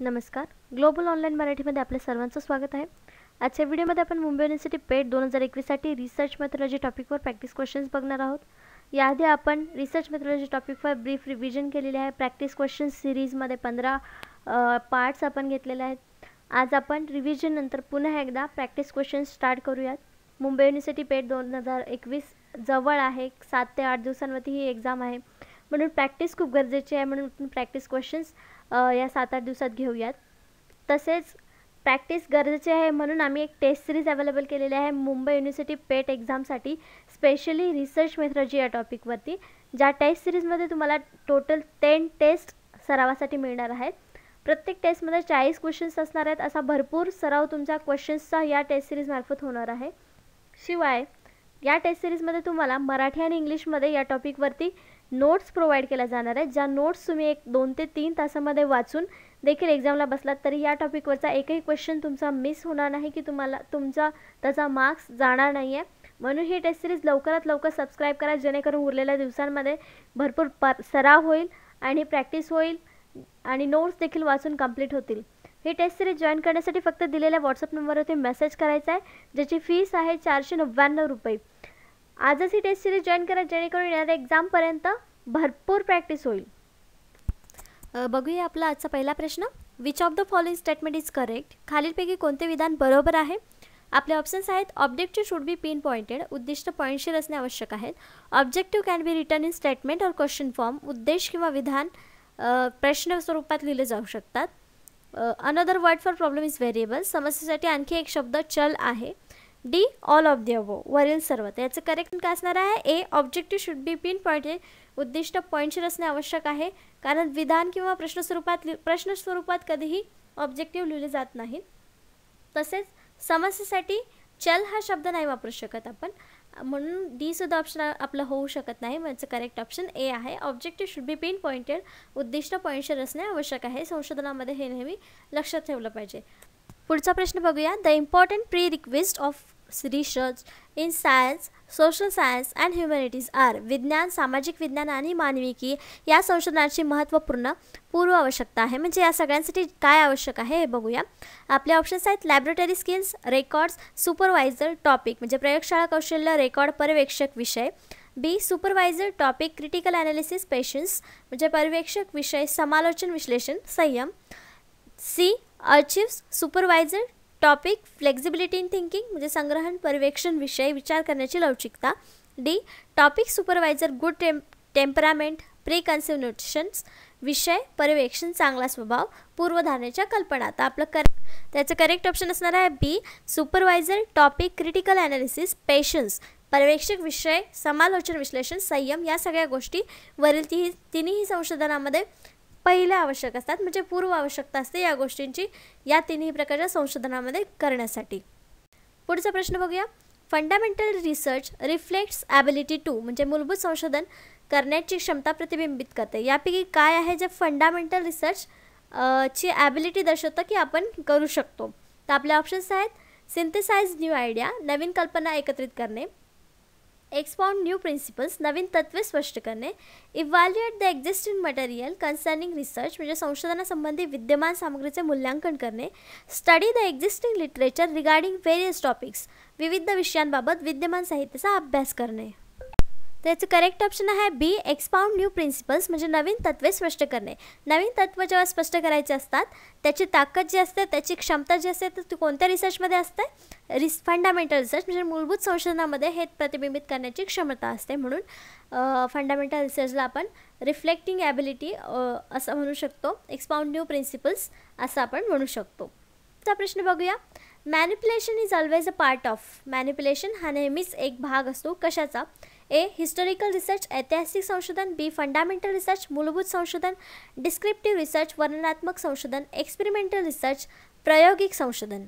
नमस्कार global online मराठीमध्ये आपल्या सर्वांचं स्वागत आहे आजच्या व्हिडिओमध्ये आपण मुंबई युनिव्हर्सिटी पेट दोन हजार एकवीससाठी रिसर्च मेथोलॉजी टॉपिकवर प्रॅक्टिस क्वेश्चन्स बघणार आहोत याआधी आपण रिसर्च मेथोलॉजी टॉपिकवर ब्रीफ रिव्हिजन केलेले आहे प्रॅक्टिस क्वेश्चन्स सिरीजमध्ये पंधरा पार्ट्स आपण घेतलेले आहेत आज आपण रिव्हिजननंतर पुन्हा एकदा प्रॅक्टिस क्वेश्चन्स स्टार्ट करूयात मुंबई युनिव्हर्सिटी पेट दोन हजार एकवीस जवळ आहे सात ते आठ दिवसांवरती ही एक्झाम आहे म्हणून प्रॅक्टिस खूप गरजेची आहे म्हणून प्रॅक्टिस क्वेश्चन्स या सात आठ दिवसात घेऊयात तसेच प्रॅक्टिस गरजेची आहे म्हणून आम्ही एक टेस्ट सिरीज अवेलेबल केलेली आहे मुंबई युनिव्हर्सिटी पेट एक्झामसाठी स्पेशली रिसर्च मेथॉलॉजी या टॉपिकवरती ज्या टेस्ट सिरीजमध्ये तुम्हाला टोटल टेन टेस्ट सरावासाठी मिळणार आहेत प्रत्येक टेस्टमध्ये चाळीस क्वेश्चन्स असणार आहेत असा भरपूर सराव तुमच्या क्वेश्चन्सचा या टेस्ट सिरीजमार्फत होणार आहे शिवाय या टेस्ट सिरीजमध्ये तुम्हाला मराठी आणि इंग्लिशमध्ये या टॉपिकवरती नोट्स प्रोव्हाइड केल्या जाणार आहेत ज्या नोट्स तुम्ही एक दोन ते तीन तासामध्ये वाचून देखील एक्झामला बसलात तरी या टॉपिकवरचा एकही क्वेश्चन तुमचा मिस होणार नाही की तुम्हाला तुमचा त्याचा मार्क्स जाणार नाही आहे म्हणून ही टेस्ट सिरीज लवकरात लवकर सबस्क्राईब करा जेणेकरून उरलेल्या दिवसांमध्ये भरपूर प सराव होईल आणि प्रॅक्टिस होईल आणि नोट्स देखील वाचून कंप्लीट होतील ही टेस्ट सिरीज जॉईन करण्यासाठी फक्त दिलेल्या व्हॉट्सअप नंबरवरती मेसेज करायचा आहे ज्याची फीस आहे चारशे नव्याण्णव रुपये आजच ही टेस्ट सिरीज जॉईन करा जेणेकरून येणाऱ्या एक्झामपर्यंत भरपूर प्रॅक्टिस होईल बघूया आपला आजचा पहिला प्रश्न which of the following statement is correct खालीलपैकी कोणते विधान बरोबर आहे आपले ऑप्शन्स आहेत objective should be pin pointed उद्दिष्ट पॉईंटशीर असणे आवश्यक आहेत objective can be return in statement or question form उद्देश किंवा विधान प्रश्न स्वरूपात लिहिले जाऊ शकतात another word for problem is variable समस्येसाठी आणखी एक शब्द चल आहे D all of the above वरील सर्व याचं करेक्ट काय असणार आहे ए objective should be pin pointed उद्दिष्ट पॉईंटशीर असणे आवश्यक आहे कारण विधान किंवा प्रश्न स्वरूपात प्रश्न स्वरूपात कधीही ऑब्जेक्टिव्ह लिहिले जात नाहीत तसेच समस्येसाठी चल हा शब्द नाही वापरू शकत आपण म्हणून डी ऑप्शन आपलं होऊ शकत नाही म्हणजे करेक्ट ऑप्शन ए आहे objective should be pin pointed उद्दिष्ट पॉईंटशीर असणे आवश्यक आहे संशोधनामध्ये हे नेहमी लक्षात ठेवलं पाहिजे पुढचा प्रश्न बघूया the important pre request of research in science social science and humanities are विज्ञान सामाजिक विज्ञान आणि मानविकी या संशोधनाची महत्त्वपूर्ण पूर्व आवश्यकता आहे म्हणजे या सगळ्यांसाठी काय आवश्यक आहे हे बघूया आपले ऑप्शन्स आहेत laboratory skills records supervisor topic म्हणजे प्रयोगशाळा कौशल्य रेकॉर्ड पर्यवेक्षक विषय B supervisor topic critical analysis patience म्हणजे पर्यवेक्षक विषय समालोचन विश्लेषण संयम C archives supervisor topic flexibility in thinking म्हणजे संग्रहण पर्यवेक्षण विषय विचार करण्याची लवचिकता डी टॉपिक सुपरवायझर गुड टेम टेम्परामेंट प्री कन्सिव्हनोशन्स विषय पर्यवेक्षण चांगला स्वभाव पूर्वधारणेच्या कल्पना आता आपलं कर त्याचं करेक्ट ऑप्शन असणार आहे B supervisor topic critical analysis patience पर्यवेक्षक विषय समालोचन विश्लेषण संयम या सगळ्या गोष्टी वरील ती तिन्ही संशोधनामध्ये पहिल्या आवश्यक असतात म्हणजे पूर्व आवश्यकता असते या गोष्टींची या तिन्ही प्रकारच्या संशोधनामध्ये करण्यासाठी पुढचा प्रश्न बघूया fundamental research reflects ability to म्हणजे मूलभूत संशोधन करण्याची क्षमता प्रतिबिंबित करते यापैकी काय आहे जे फंडामेंटल रिसर्च ची ॲबिलिटी दर्शवतं की आपण करू शकतो तर आपले ऑप्शन्स आहेत सिंथेसाइज न्यू आयडिया नवीन कल्पना एकत्रित करणे एक्सपाउंड न्यू प्रिन्सिपल्स नवीन तत्वे स्पष्ट करणे evaluate the existing material concerning research म्हणजे संशोधनासंबंधी विद्यमान सामग्रीचे मूल्यांकन करणे study the existing literature regarding various topics विविध विषयांबाबत विद्यमान साहित्याचा अभ्यास करणे त्याचं करेक्ट ऑप्शन आहे बी एक्सपाऊंड न्यू प्रिन्सिपल्स म्हणजे नवीन तत्वे स्पष्ट करणे नवीन तत्त्व जेव्हा स्पष्ट करायचे असतात त्याची ताकद जी असते त्याची क्षमता जी असते ती कोणत्या रिसर्चमध्ये असते रिस फंडामेंटल रिसर्च म्हणजे मूलभूत संशोधनामध्ये हे प्रतिबिंबित करण्याची क्षमता असते म्हणून फंडामेंटल रिसर्चला आपण रिफ्लेक्टिंग ॲबिलिटी असं म्हणू शकतो एक्सपाऊंड न्यू प्रिन्सिपल्स असं आपण म्हणू शकतो चा प्रश्न बघूया manipulation is always a part of manipulation हा नेहमीच एक भाग असतो कशाचा ए हिस्टॉरिकल रिसर्च ऐतिहासिक संशोधन बी फंडामेंटल रिसर्च मूलभूत संशोधन डिस्क्रिप्टिव्ह रिसर्च वर्णनात्मक संशोधन एक्सपेरिमेंटल रिसर्च प्रायोगिक संशोधन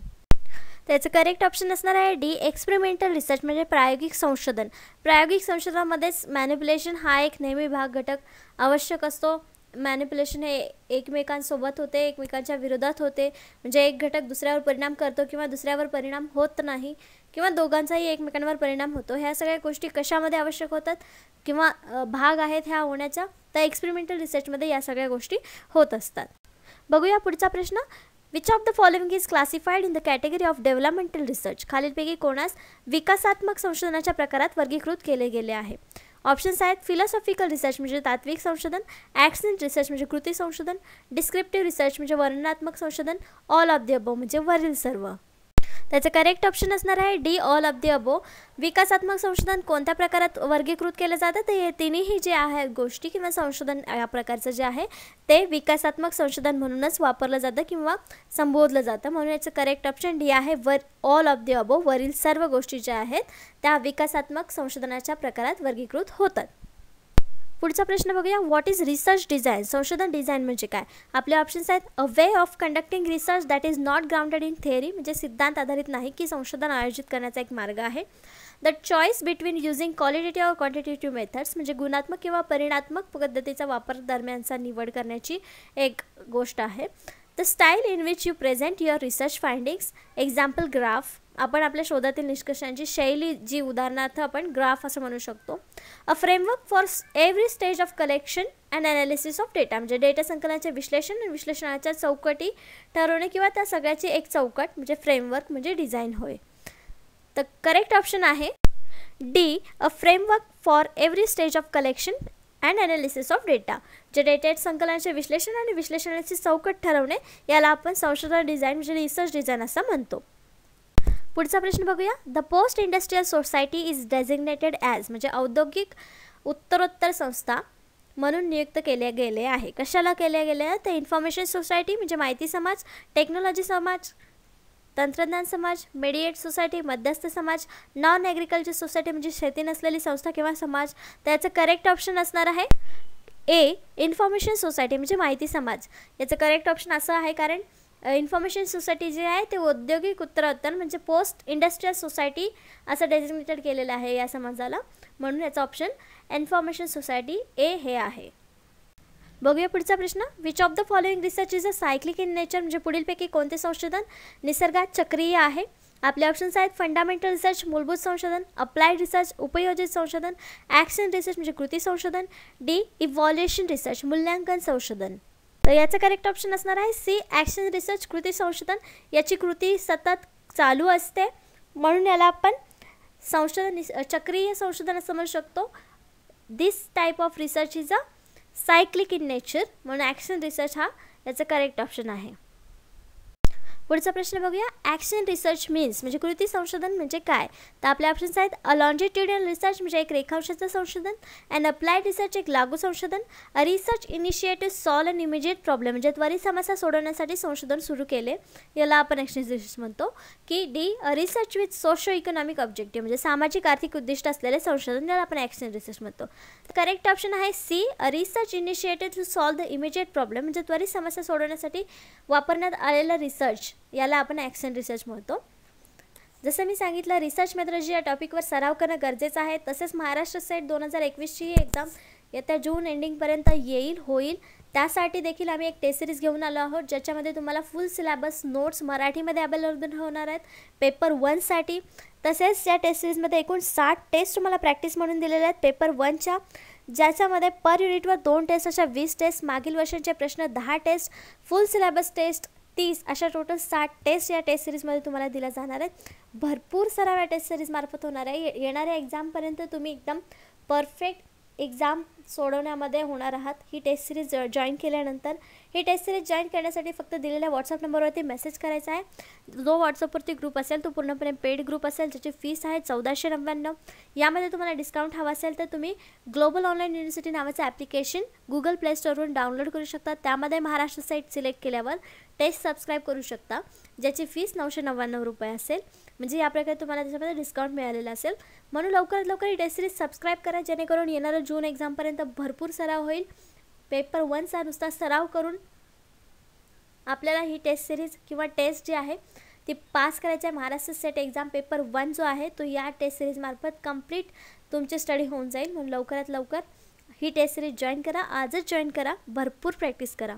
त्याचं करेक्ट ऑप्शन असणार आहे डी एक्सपेरिमेंटल रिसर्च म्हणजे प्रायोगिक संशोधन प्रायोगिक संशोधनामध्येच मॅन्युप्युलेशन हा एक नेहमी भाग घटक आवश्यक असतो मॅनिप्युलेशन हे एकमेकांसोबत होते एकमेकांच्या विरोधात होते म्हणजे एक घटक दुसऱ्यावर परिणाम करतो किंवा दुसऱ्यावर परिणाम होत नाही किंवा दोघांचाही एकमेकांवर परिणाम होतो ह्या सगळ्या गोष्टी कशामध्ये आवश्यक होतात किंवा भाग आहेत ह्या होण्याच्या त्या एक्सपेरिमेंटल रिसर्चमध्ये या सगळ्या गोष्टी होत असतात बघूया पुढचा प्रश्न which of the following is classified in the category of developmental research खालीलपैकी कोणास विकासात्मक संशोधनाच्या प्रकारात वर्गीकृत केले गेले आहे ऑप्शन्स आहेत फिलॉसॉफिकल रिसर्च म्हणजे तात्विक संशोधन ॲक्सिडेंट रिसर्च म्हणजे कृती संशोधन डिस्क्रिप्टिव्ह रिसर्च म्हणजे वर्णनात्मक संशोधन ऑल ऑफ द अबो म्हणजे वरील सर्व त्याचं करेक्ट ऑप्शन असणार आहे D all of the above विकासात्मक संशोधन कोणत्या प्रकारात वर्गीकृत केलं जातं ते हे तिन्ही जे आहे गोष्टी किंवा संशोधन या प्रकारचं जे आहे ते विकासात्मक संशोधन म्हणूनच वापरलं जातं किंवा संबोधलं जातं म्हणून याचं करेक्ट ऑप्शन डी आहे were all of the above वरील सर्व गोष्टी ज्या आहेत त्या विकासात्मक संशोधनाच्या प्रकारात वर्गीकृत होतात पुढचा प्रश्न बघूया व्हॉट इज रिसर्च डिझाईन संशोधन डिझाईन म्हणजे काय आपले ऑप्शन्स आहेत a way of conducting research that is not grounded in theory म्हणजे सिद्धांत आधारित नाही की संशोधन आयोजित करण्याचा एक मार्ग आहे the choice between using qualitative or quantitative methods म्हणजे गुणात्मक किंवा परिणात्मक पद्धतीचा वापर दरम्यानचा निवड करण्याची एक गोष्ट आहे the style in which you present your research findings example graph आपण आपल्या शोधातील निष्कर्षांची शैली जी उदाहरणार्थ आपण ग्राफ असं म्हणू शकतो a framework for every stage of collection and analysis of data म्हणजे डेटा संकलनाचे विश्लेषण आणि विश्लेषणाच्या चौकटी ठरवणे किंवा त्या सगळ्याची एक चौकट म्हणजे फ्रेमवर्क म्हणजे डिझाईन होय तर करेक्ट ऑप्शन आहे D a framework for every stage of collection and analysis of data जे डेटेट संकलनाचे विश्लेषण आणि विश्लेषणाची चौकट ठरवणे याला आपण संशोधन डिझाईन म्हणजे रिसर्च डिझाईन असं म्हणतो पुढचा प्रश्न बघूया the post industrial society is designated as म्हणजे औद्योगिक उत्तरोत्तर संस्था म्हणून नियुक्त केले गेले आहे कशाला केले गेले तर इन्फॉर्मेशन सोसायटी म्हणजे माहिती समाज टेक्नॉलॉजी समाज तंत्रज्ञान समाज मेडिएट सोसायटी मध्यस्थ समाज नॉन ॲग्रिकल्चर सोसायटी म्हणजे शेती नसलेली संस्था किंवा समाज त्याचं करेक्ट ऑप्शन असणार आहे ए इन्फॉर्मेशन सोसायटी म्हणजे माहिती समाज याचं करेक्ट ऑप्शन असं आहे कारण इन्फॉर्मेशन सोसायटी जे आहे ते औद्योगिक उत्तरोत्तर म्हणजे पोस्ट इंडस्ट्रियल सोसायटी असं डेजिग्नेटेड केलेलं आहे या समाजाला म्हणून याचं ऑप्शन इन्फॉर्मेशन सोसायटी ए हे आहे बघूया पुढचा प्रश्न which of the following research is a cyclic in nature म्हणजे पुढीलपैकी कोणते संशोधन निसर्गात चक्रीय आहे आपले ऑप्शन्स आहेत फंडामेंटल रिसर्च मूलभूत संशोधन अप्लाइड रिसर्च उपयोजित संशोधन ॲक्शन रिसर्च म्हणजे कृती संशोधन डी इव्हॉल्युशन रिसर्च मूल्यांकन संशोधन तर याचं करेक्ट ऑप्शन असणार आहे सी ॲक्शन रिसर्च कृती संशोधन याची कृती सतत चालू असते म्हणून याला आपण संशोधन चक्रीय संशोधन असं म्हणू शकतो this type of research is a cyclic in nature म्हणून ॲक्शन रिसर्च हा याचा करेक्ट ऑप्शन आहे पुढचा प्रश्न बघूया ॲक्शन रिसर्च मीन्स म्हणजे कृती संशोधन म्हणजे काय तर आपल्या ऑप्शन्स आहेत अ लॉन्जिट्युडियल रिसर्च म्हणजे एक रेखांशाचं संशोधन अँड अप्लायड रिसर्च एक लागू संशोधन a research initiative solve and immediate problem म्हणजे त्वरित समस्या सोडवण्यासाठी संशोधन सुरू केले याला आपण ॲक्शन रिसर्च म्हणतो की D a research with socio economic objective म्हणजे सामाजिक आर्थिक उद्दिष्ट असलेले संशोधन याला आपण ॲक्शन रिसर्च म्हणतो करेक्ट ऑप्शन आहे C a research initiative to solve the immediate problem म्हणजे त्वरित समस्या सोडवण्यासाठी वापरण्यात आलेला रिसर्च याला आपण ॲक्शन रिसर्च म्हणतो जसं मी सांगितलं रिसर्च मेथॉलॉजी या टॉपिकवर सराव करणं गरजेचं आहे तसेच महाराष्ट्र सेट दोन हजार एकवीसची ही एक्झाम येत्या जून एंडिंगपर्यंत येईल होईल त्यासाठी देखील आम्ही एक टेस्ट सिरीज घेऊन आलो आहोत ज्याच्यामध्ये तुम्हाला फुल सिलेबस नोट्स मराठीमध्ये अवेलेबल होणार आहेत पेपर वनसाठी तसेच या टेस्ट सिरीजमध्ये एकूण साठ टेस्ट तुम्हाला प्रॅक्टिस म्हणून दिलेल्या आहेत पेपर वनच्या ज्याच्यामध्ये पर युनिटवर दोन टेस्ट अशा वीस टेस्ट मागील वर्षांचे प्रश्न दहा टेस्ट फुल सिलेबस टेस्ट तीस अशा टोटल साठ टेस्ट या टेस्ट सिरीजमध्ये तुम्हाला दिल्या जाणार आहेत भरपूर सराव या टेस्ट सिरीजमार्फत होणार आहे येणाऱ्या एक्झामपर्यंत तुम्ही एकदम परफेक्ट एक्झाम सोडवण्यामध्ये होणार आहात ही टेस्ट सिरीज जॉईन केल्यानंतर ही टेस्ट सिरीज जॉईन करण्यासाठी फक्त दिलेल्या व्हॉट्सअप नंबरवरती मेसेज करायचा आहे जो व्हॉट्सअपवरती ग्रुप असेल तो पूर्णपणे पेड ग्रुप असेल ज्याची फीस आहे चौदाशे नव्याण्णव यामध्ये तुम्हाला डिस्काउंट हवा असेल तर तुम्ही ग्लोबल ऑनलाईन युनिव्हर्सिटी नावाचं ॲप्लिकेशन गुगल प्ले स्टोरवरून डाउनलोड करू शकता त्यामध्ये महाराष्ट्र साईट सिलेक्ट केल्यावर टेस्ट सबस्क्राईब करू शकता ज्याची फीस नऊशे नव्याण्णव रुपये असेल म्हणजे या प्रकारे तुम्हाला त्याच्यामध्ये डिस्काउंट मिळालेला असेल म्हणून लवकरात लवकर ही टेस्ट सिरीज सबस्क्राईब करा जेणेकरून येणारं जून एक्झामपर्यंत तर भरपूर सराव होईल पेपर वनचा नुसता सराव करून आपल्याला ही टेस्ट सिरीज किंवा टेस्ट जी आहे ती पास करायची आहे Maharashtra SET exam paper one जो आहे तो या टेस्ट सिरीजमार्फत कम्प्लीट तुमची स्टडी होऊन जाईल म्हणून लवकरात लवकर ही टेस्ट सिरीज जॉईन करा आजच जॉईन करा भरपूर प्रॅक्टिस करा